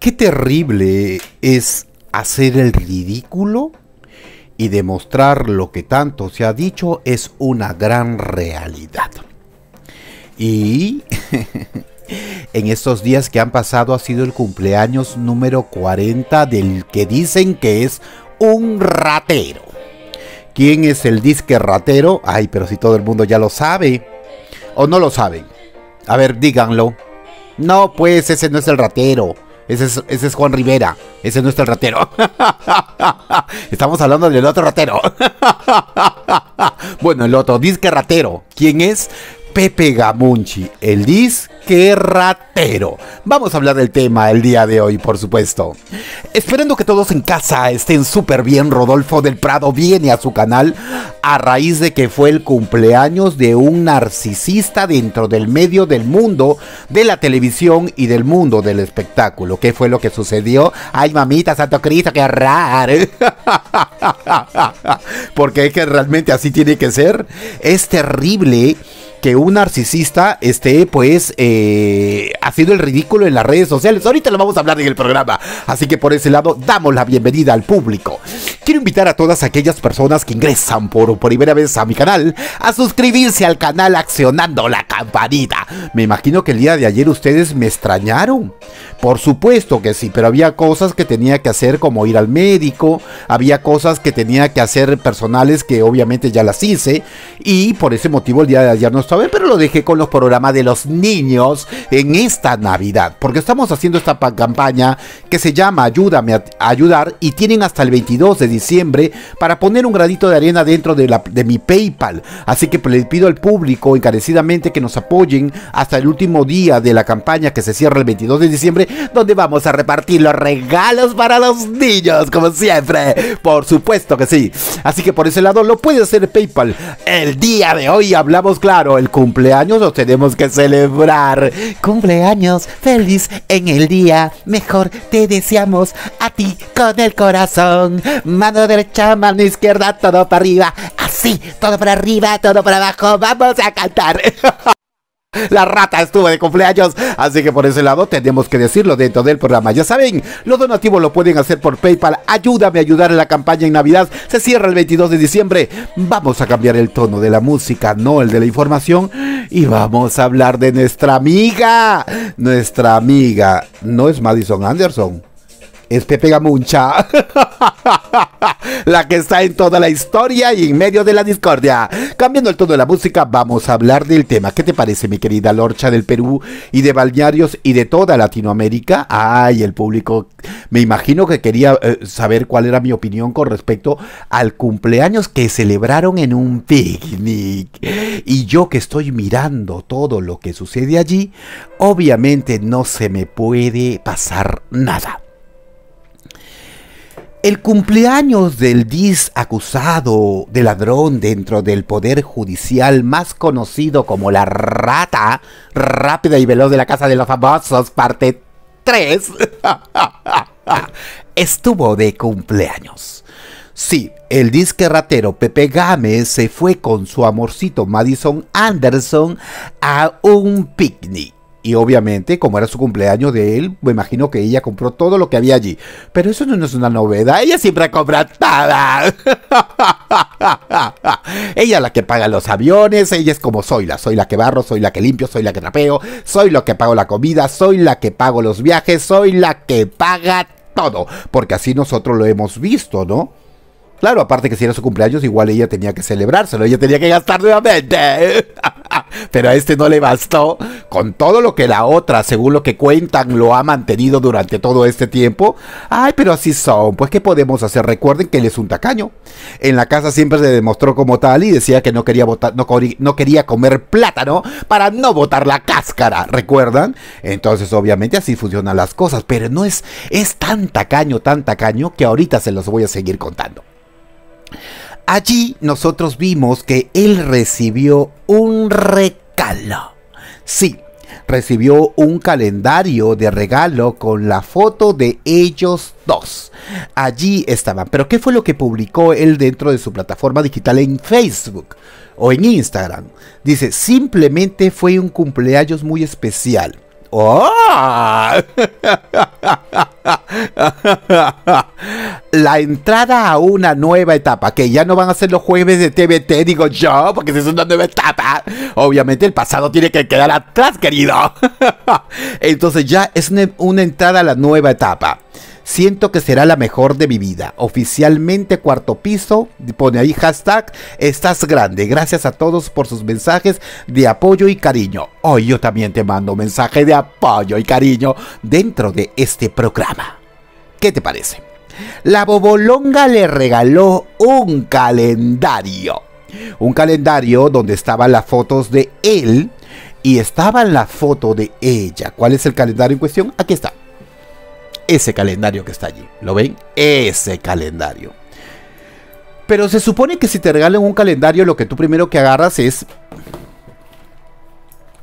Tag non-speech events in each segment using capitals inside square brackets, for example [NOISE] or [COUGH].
Qué terrible es hacer el ridículo y demostrar lo que tanto se ha dicho es una gran realidad. Y [LAUGHS] en estos días que han pasado ha sido el cumpleaños número 40 del que dicen que es un ratero. ¿Quién es el disque ratero? Ay, pero si todo el mundo ya lo sabe. ¿O no lo saben? A ver, díganlo. No, pues ese no es el ratero. Ese es, Juan Rivera. Ese es nuestro ratero. [LAUGHS] Estamos hablando del otro ratero. [LAUGHS] bueno, el otro disque ratero. ¿Quién es? Pepe Gamunchi, el disque ratero. Vamos a hablar del tema el día de hoy, por supuesto. Esperando que todos en casa estén súper bien, Rodolfo del Prado viene a su canal a raíz de que fue el cumpleaños de un narcisista dentro del medio del mundo de la televisión y del mundo del espectáculo. ¿Qué fue lo que sucedió? Ay, mamita, Santo Cristo, qué raro. [LAUGHS] Porque es que realmente así tiene que ser. Es terrible que un narcisista esté pues eh, haciendo el ridículo en las redes sociales. Ahorita lo vamos a hablar en el programa, así que por ese lado damos la bienvenida al público. Quiero invitar a todas aquellas personas que ingresan por primera vez a mi canal a suscribirse al canal accionando la campanita. Me imagino que el día de ayer ustedes me extrañaron. Por supuesto que sí, pero había cosas que tenía que hacer como ir al médico, había cosas que tenía que hacer personales que obviamente ya las hice y por ese motivo el día de ayer no pero lo dejé con los programas de los niños en esta Navidad, porque estamos haciendo esta campaña que se llama Ayúdame a, ayudar y tienen hasta el 22 de diciembre para poner un gradito de arena dentro de, la, de mi PayPal. Así que les pues, pido al público encarecidamente que nos apoyen hasta el último día de la campaña que se cierra el 22 de diciembre, donde vamos a repartir los regalos para los niños, como siempre. Por supuesto que sí. Así que por ese lado lo puede hacer PayPal. El día de hoy hablamos claro el cumpleaños lo tenemos que celebrar. Cumpleaños feliz en el día. Mejor te deseamos a ti con el corazón. Mano derecha, mano izquierda, todo para arriba. Así, todo para arriba, todo para abajo. Vamos a cantar. [LAUGHS] [LAUGHS] La rata estuvo de cumpleaños, así que por ese lado tenemos que decirlo dentro del programa. Ya saben, los donativos lo pueden hacer por PayPal. Ayúdame a ayudar en la campaña en Navidad. Se cierra el 22 de diciembre. Vamos a cambiar el tono de la música, no el de la información. Y vamos a hablar de nuestra amiga. Nuestra amiga no es Madison Anderson. Es Pepe Gamuncha. [LAUGHS] [LAUGHS] la que está en toda la historia y en medio de la discordia. Cambiando el tono de la música, vamos a hablar del tema. ¿Qué te parece, mi querida Lorcha del Perú y de Balnearios y de toda Latinoamérica? Ay, el público, me imagino que quería eh, saber cuál era mi opinión con respecto al cumpleaños que celebraron en un picnic. Y yo que estoy mirando todo lo que sucede allí, obviamente no se me puede pasar nada. El cumpleaños del dis acusado de ladrón dentro del Poder Judicial, más conocido como la rata rápida y veloz de la Casa de los Famosos, parte 3, [LAUGHS] estuvo de cumpleaños. Sí, el disque ratero Pepe Gámez se fue con su amorcito Madison Anderson a un picnic y obviamente, como era su cumpleaños de él, me imagino que ella compró todo lo que había allí. Pero eso no es una novedad, ella siempre compra nada. [LAUGHS] ella es la que paga los aviones, ella es como soy la, soy la que barro, soy la que limpio, soy la que trapeo, soy la que pago la comida, soy la que pago los viajes, soy la que paga todo. Porque así nosotros lo hemos visto, ¿no? Claro, aparte que si era su cumpleaños, igual ella tenía que celebrárselo, ella tenía que gastar nuevamente. [LAUGHS] Pero a este no le bastó con todo lo que la otra, según lo que cuentan, lo ha mantenido durante todo este tiempo. Ay, pero así son. Pues, ¿qué podemos hacer? Recuerden que él es un tacaño. En la casa siempre se demostró como tal y decía que no quería, botar, no, quería comer plátano para no botar la cáscara. ¿Recuerdan? Entonces, obviamente, así funcionan las cosas. Pero no es, es tan tacaño, tan tacaño, que ahorita se los voy a seguir contando. Allí nosotros vimos que él recibió un un regalo. Sí, recibió un calendario de regalo con la foto de ellos dos. Allí estaban. Pero ¿qué fue lo que publicó él dentro de su plataforma digital en Facebook o en Instagram? Dice, simplemente fue un cumpleaños muy especial. Oh. [LAUGHS] La entrada a una nueva etapa, que ya no van a ser los jueves de TVT, digo yo, porque es una nueva etapa. Obviamente el pasado tiene que quedar atrás, querido. [LAUGHS] Entonces ya es una entrada a la nueva etapa. Siento que será la mejor de mi vida. Oficialmente cuarto piso. Pone ahí hashtag. Estás grande. Gracias a todos por sus mensajes de apoyo y cariño. Hoy yo también te mando mensaje de apoyo y cariño dentro de este programa. ¿Qué te parece? La bobolonga le regaló un calendario. Un calendario donde estaban las fotos de él y estaban la foto de ella. ¿Cuál es el calendario en cuestión? Aquí está ese calendario que está allí. ¿Lo ven? Ese calendario. Pero se supone que si te regalan un calendario, lo que tú primero que agarras es...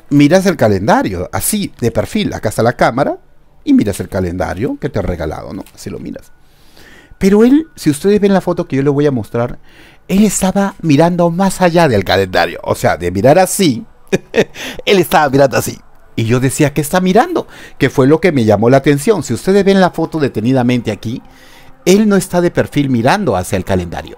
Miras el calendario, así, de perfil. Acá está la cámara y miras el calendario que te ha regalado, ¿no? Así lo miras. Pero él, si ustedes ven la foto que yo les voy a mostrar, él estaba mirando más allá del calendario. O sea, de mirar así, [LAUGHS] él estaba mirando así. Y yo decía, ¿qué está mirando? Que fue lo que me llamó la atención. Si ustedes ven la foto detenidamente aquí, él no está de perfil mirando hacia el calendario.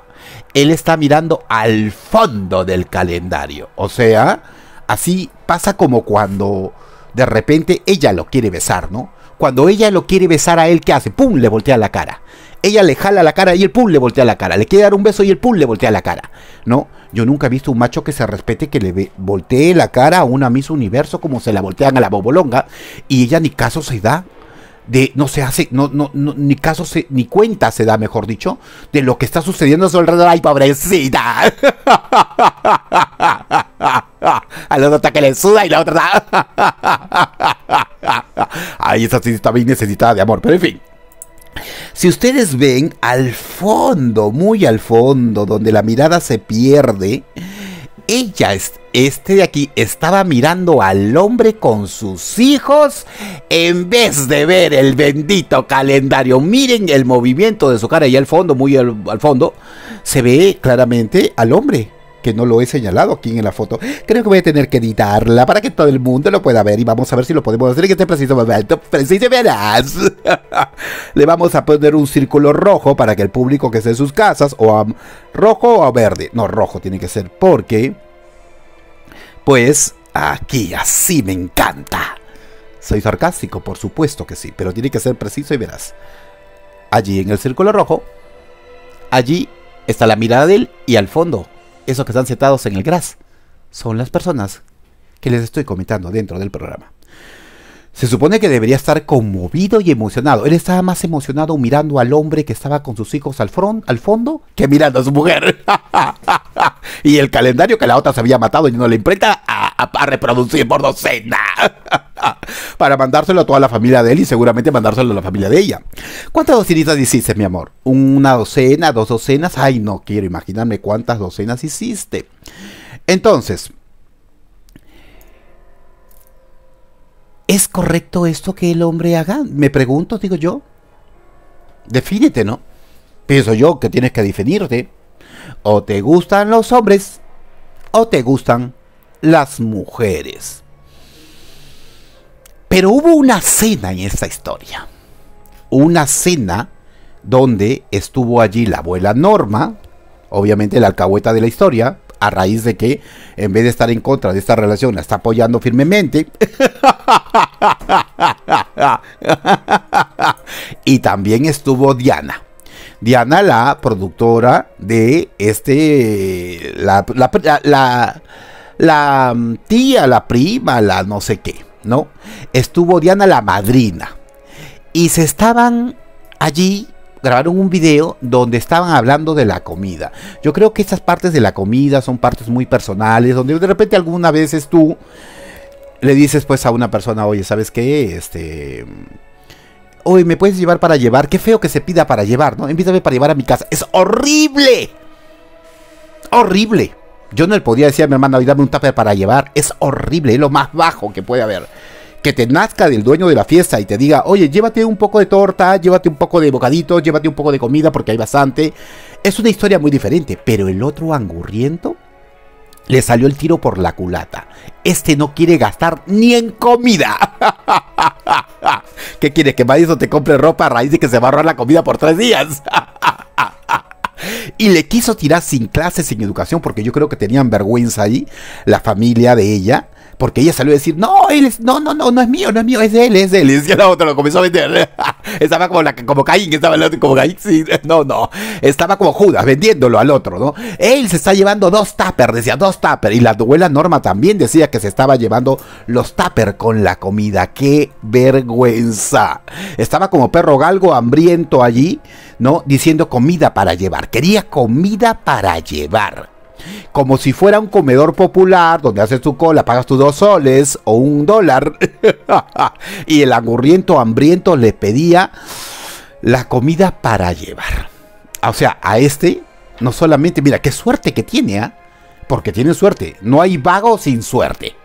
Él está mirando al fondo del calendario. O sea, así pasa como cuando de repente ella lo quiere besar, ¿no? Cuando ella lo quiere besar a él, ¿qué hace? ¡Pum! Le voltea la cara ella le jala la cara y el pum le voltea la cara. Le quiere dar un beso y el pum le voltea la cara. ¿No? Yo nunca he visto un macho que se respete que le voltee la cara a una Miss Universo como se la voltean a la bobolonga y ella ni caso se da. De, no se hace, no, no, ni caso ni cuenta se da, mejor dicho, de lo que está sucediendo a su alrededor. ¡Ay, pobrecita! A la otra que le suda y la otra. Ahí [LAUGHS] esa sí está bien necesitada de amor, pero en fin. Si ustedes ven al fondo, muy al fondo, donde la mirada se pierde, ella, este de aquí, estaba mirando al hombre con sus hijos en vez de ver el bendito calendario. Miren el movimiento de su cara y al fondo, muy al fondo, se ve claramente al hombre que no lo he señalado aquí en la foto. Creo que voy a tener que editarla para que todo el mundo lo pueda ver y vamos a ver si lo podemos hacer que esté preciso Preciso ¡Preciso verás! [LAUGHS] Le vamos a poner un círculo rojo para que el público que esté en sus casas o a rojo o a verde. No, rojo tiene que ser porque... Pues aquí, así me encanta. Soy sarcástico, por supuesto que sí, pero tiene que ser preciso y verás. Allí en el círculo rojo, allí está la mirada de él y al fondo esos que están sentados en el gras, son las personas que les estoy comentando dentro del programa. Se supone que debería estar conmovido y emocionado. Él estaba más emocionado mirando al hombre que estaba con sus hijos al, front, al fondo que mirando a su mujer. [LAUGHS] y el calendario que la otra se había matado y no le imprenta a reproducir por docena. [LAUGHS] [LAUGHS] para mandárselo a toda la familia de él y seguramente mandárselo a la familia de ella. ¿Cuántas docenitas hiciste, mi amor? ¿Una docena? ¿Dos docenas? Ay, no quiero imaginarme cuántas docenas hiciste. Entonces, ¿es correcto esto que el hombre haga? Me pregunto, digo yo. Defínete, ¿no? Pienso yo que tienes que definirte. O te gustan los hombres o te gustan las mujeres. Pero hubo una cena en esta historia. Una cena donde estuvo allí la abuela Norma, obviamente la alcahueta de la historia, a raíz de que en vez de estar en contra de esta relación, la está apoyando firmemente. [LAUGHS] y también estuvo Diana. Diana, la productora de este, la, la mm, tía, la prima, la no sé qué. ¿no? Estuvo Diana la madrina. Y se estaban allí, grabaron un video donde estaban hablando de la comida. Yo creo que estas partes de la comida son partes muy personales, donde de repente alguna veces tú le dices pues a una persona, oye, ¿sabes qué? Este... Oye, ¿me puedes llevar para llevar? Qué feo que se pida para llevar, ¿no? Invítame para llevar a mi casa. Es horrible. Horrible. Yo no le podía decir a mi hermana, dame un tupper para llevar. Es horrible, es lo más bajo que puede haber. Que te nazca del dueño de la fiesta y te diga, oye, llévate un poco de torta, llévate un poco de bocadito, llévate un poco de comida porque hay bastante. Es una historia muy diferente, pero el otro angurriento le salió el tiro por la culata. Este no quiere gastar ni en comida. [LAUGHS] ¿Qué quieres? ¿Que Madison te compre ropa a raíz de que se va a robar la comida por tres días? [LAUGHS] y le quiso tirar sin clases, sin educación, porque yo creo que tenían vergüenza ahí, la familia de ella, porque ella salió a decir, no, él es, no, no, no, no es mío, no es mío, es él, es él. Y decía la otra, lo comenzó a vender. [LAUGHS] estaba como, la, Caín, estaba como Caín, sí, no, no. Estaba como Judas, vendiéndolo al otro, ¿no? Él se está llevando dos tapers, decía, dos tuppers. Y la abuela Norma también decía que se estaba llevando los tuppers con la comida. ¡Qué vergüenza! Estaba como perro galgo hambriento allí, ¿no? Diciendo comida para llevar. Quería comida para llevar como si fuera un comedor popular donde haces tu cola, pagas tus dos soles o un dólar. [LAUGHS] y el angurriento hambriento le pedía la comida para llevar. O sea, a este, no solamente, mira, qué suerte que tiene, ¿ah? Porque tiene suerte. No hay vago sin suerte.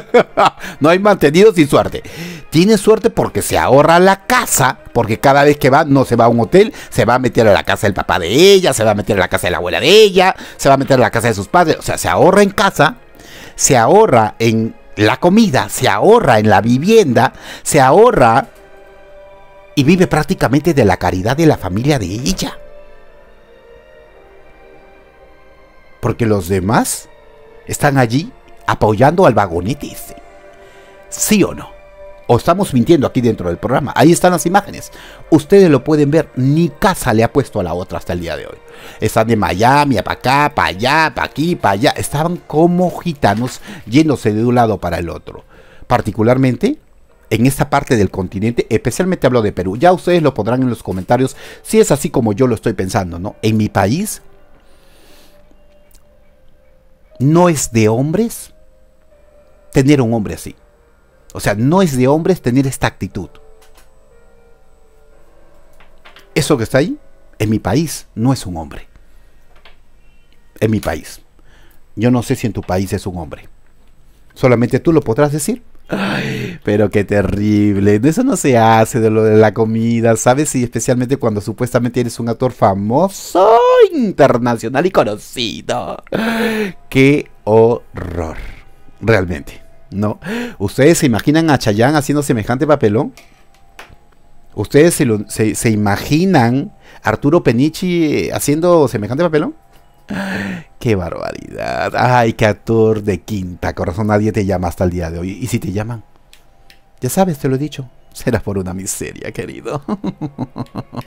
[LAUGHS] no hay mantenido sin suerte. Tiene suerte porque se ahorra la casa, porque cada vez que va no se va a un hotel, se va a meter a la casa del papá de ella, se va a meter a la casa de la abuela de ella, se va a meter a la casa de sus padres, o sea, se ahorra en casa, se ahorra en la comida, se ahorra en la vivienda, se ahorra y vive prácticamente de la caridad de la familia de ella. Porque los demás están allí apoyando al vagonetismo, ¿Sí o no? O estamos mintiendo aquí dentro del programa. Ahí están las imágenes. Ustedes lo pueden ver. Ni casa le ha puesto a la otra hasta el día de hoy. Están de Miami, para acá, para allá, para aquí, para allá. Estaban como gitanos yéndose de un lado para el otro. Particularmente en esta parte del continente, especialmente hablo de Perú. Ya ustedes lo podrán en los comentarios si es así como yo lo estoy pensando, ¿no? En mi país no es de hombres tener un hombre así. O sea, no es de hombres tener esta actitud. Eso que está ahí, en mi país, no es un hombre. En mi país. Yo no sé si en tu país es un hombre. Solamente tú lo podrás decir. pero qué terrible. Eso no se hace de lo de la comida, ¿sabes? Y especialmente cuando supuestamente eres un actor famoso, internacional y conocido. Qué horror. Realmente. No. ¿Ustedes se imaginan a Chayanne haciendo semejante papelón? ¿Ustedes se, imaginan Arturo Penichi eh, haciendo semejante papelón? ¡Qué barbaridad! ¡Ay, qué actor de quinta! Corazón, nadie te llama hasta el día de hoy. ¿Y si te llaman? Ya sabes, te lo he dicho. Será por una miseria, querido. [LAUGHS]